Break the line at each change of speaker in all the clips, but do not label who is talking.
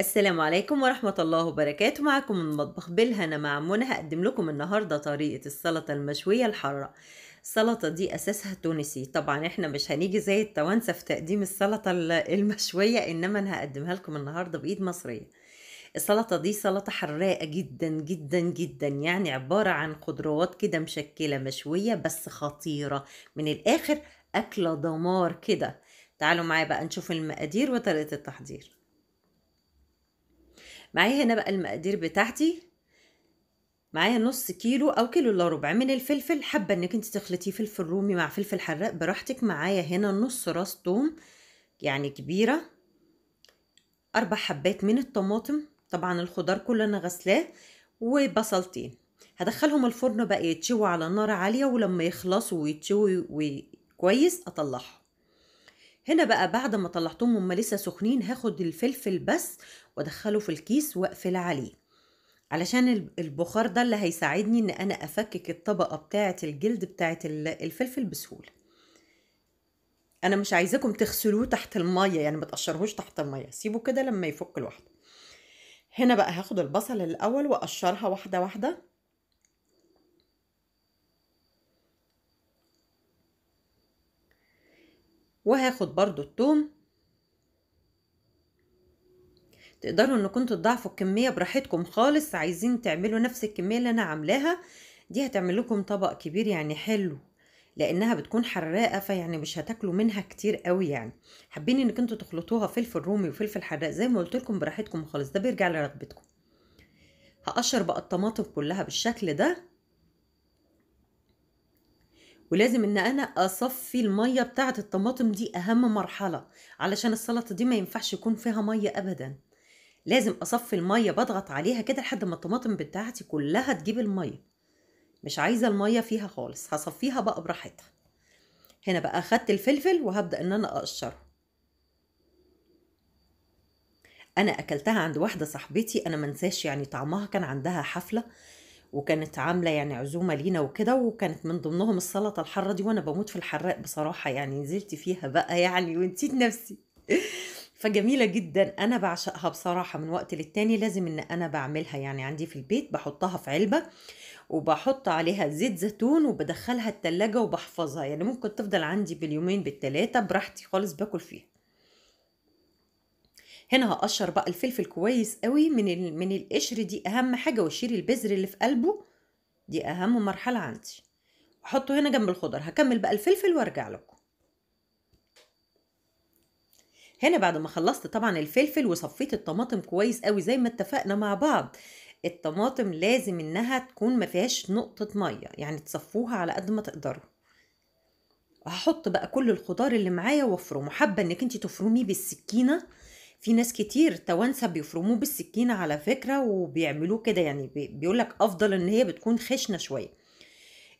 السلام عليكم ورحمة الله وبركاته معكم من مطبخ بالهنا مع منى هقدم لكم النهاردة طريقة السلطة المشوية الحارة السلطة دي أساسها تونسي طبعا احنا مش هنيجي زي التوانسة في تقديم السلطة المشوية إنما أنا هقدمها لكم النهاردة بإيد مصرية السلطة دي سلطة حراقة جدا جدا جدا يعني عبارة عن خضروات كده مشكلة مشوية بس خطيرة من الآخر أكلة دمار كده تعالوا معايا بقى نشوف المقادير وطريقة التحضير معايا هنا بقى المقادير بتاعتي معايا نص كيلو او كيلو الا ربع من الفلفل حابه انك انت تخلطيه فلفل رومي مع فلفل حراق براحتك معايا هنا نص راس توم يعني كبيره اربع حبات من الطماطم طبعا الخضار كله انا غسلاه وبصلتين هدخلهم الفرن بقى يتشوي على نار عاليه ولما يخلصوا ويتشوي كويس اطلعهم هنا بقى بعد ما طلعتهم هما لسه سخنين هاخد الفلفل بس وادخله في الكيس واقفل عليه علشان البخار ده اللي هيساعدني ان انا افكك الطبقه بتاعه الجلد بتاعه الفلفل بسهوله انا مش عايزاكم تغسلوه تحت الميه يعني ما تقشرهوش تحت الميه سيبه كده لما يفك لوحده هنا بقى هاخد البصل الاول واقشرها واحده واحده وهاخد برضو التوم تقدروا انكم تضعفوا الكميه براحتكم خالص عايزين تعملوا نفس الكميه اللي انا عاملاها دي هتعمل لكم طبق كبير يعني حلو لانها بتكون حراقه فيعني مش هتاكلوا منها كتير قوي يعني حابين ان كنتوا تخلطوها فلفل رومي وفلفل حراق زي ما قلت لكم براحتكم خالص ده بيرجع لرغبتكم هقشر بقى الطماطم كلها بالشكل ده ولازم ان انا اصفي الميه بتاعه الطماطم دي اهم مرحله علشان السلطه دي ما ينفعش يكون فيها ميه ابدا لازم اصفي الميه بضغط عليها كده لحد ما الطماطم بتاعتي كلها تجيب الميه مش عايزه الميه فيها خالص هصفيها بقى براحتها هنا بقى اخدت الفلفل وهبدا ان انا اقشره انا اكلتها عند واحده صاحبتي انا منساش يعني طعمها كان عندها حفله وكانت عامله يعني عزومه لينا وكده وكانت من ضمنهم السلطه الحاره دي وانا بموت في الحراق بصراحه يعني نزلت فيها بقى يعني ونسيت نفسي فجميلة جدا أنا بعشقها بصراحة من وقت للتاني لازم إن أنا بعملها يعني عندي في البيت بحطها في علبة وبحط عليها زيت زيتون وبدخلها التلاجة وبحفظها يعني ممكن تفضل عندي باليومين بالتلاتة براحتي خالص باكل فيها هنا هقشر بقى الفلفل كويس قوي من من القشر دي اهم حاجه واشيل البذر اللي في قلبه دي اهم مرحله عندي واحطه هنا جنب الخضر هكمل بقى الفلفل وارجع لكم هنا بعد ما خلصت طبعا الفلفل وصفيت الطماطم كويس قوي زي ما اتفقنا مع بعض الطماطم لازم انها تكون ما فيهاش نقطه ميه يعني تصفوها على قد ما تقدروا هحط بقى كل الخضار اللي معايا وافرمه حابه انك انت تفرميه بالسكينه في ناس كتير توانسه بيفرموه بالسكينه على فكره وبيعملوه كده يعني بيقولك افضل ان هي بتكون خشنه شويه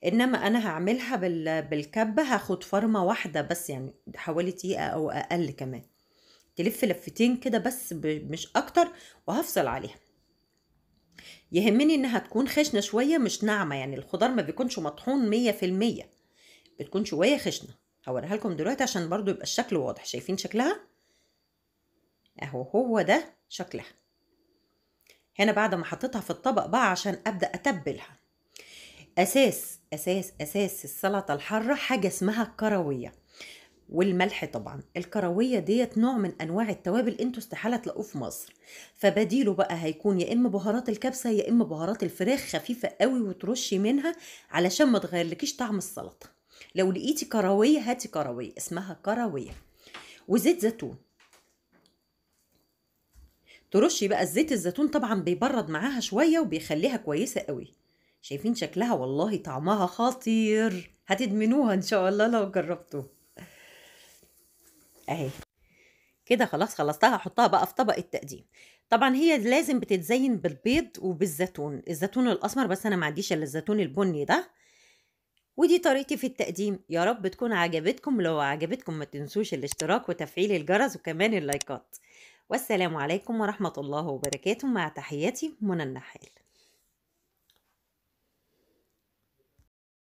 انما انا هعملها بالكبه هاخد فرمه واحده بس يعني حوالي دقيقه او اقل كمان تلف لفتين كده بس مش اكتر وهفصل عليها يهمني انها تكون خشنه شويه مش ناعمه يعني الخضار ما بيكونش مطحون مية في المية بتكون شويه خشنه هوريها لكم دلوقتي عشان برضو يبقى الشكل واضح شايفين شكلها اهو هو ده شكلها هنا بعد ما حطيتها في الطبق بقى عشان ابدا اتبلها اساس اساس اساس السلطه الحاره حاجه اسمها الكرويه والملح طبعا الكروية ديت نوع من أنواع التوابل انتوا استحالة تلاقوه في مصر فبديله بقى هيكون يا إما بهارات الكبسة يا إما بهارات الفراخ خفيفة قوي وترشي منها علشان ما تغيرلكيش طعم السلطة لو لقيتي كروية هاتي كروية اسمها كروية وزيت زيتون ترشي بقى الزيت الزيتون طبعا بيبرد معاها شويه وبيخليها كويسه قوي شايفين شكلها والله طعمها خطير هتدمنوها ان شاء الله لو جربتوه اهي كده خلاص خلصتها هحطها بقى في طبق التقديم طبعا هي لازم بتتزين بالبيض وبالزيتون الزيتون الاسمر بس انا ما عنديش الا الزيتون البني ده ودي طريقتي في التقديم يا رب تكون عجبتكم لو عجبتكم ما تنسوش الاشتراك وتفعيل الجرس وكمان اللايكات والسلام عليكم ورحمة الله وبركاته مع تحياتي منى النحال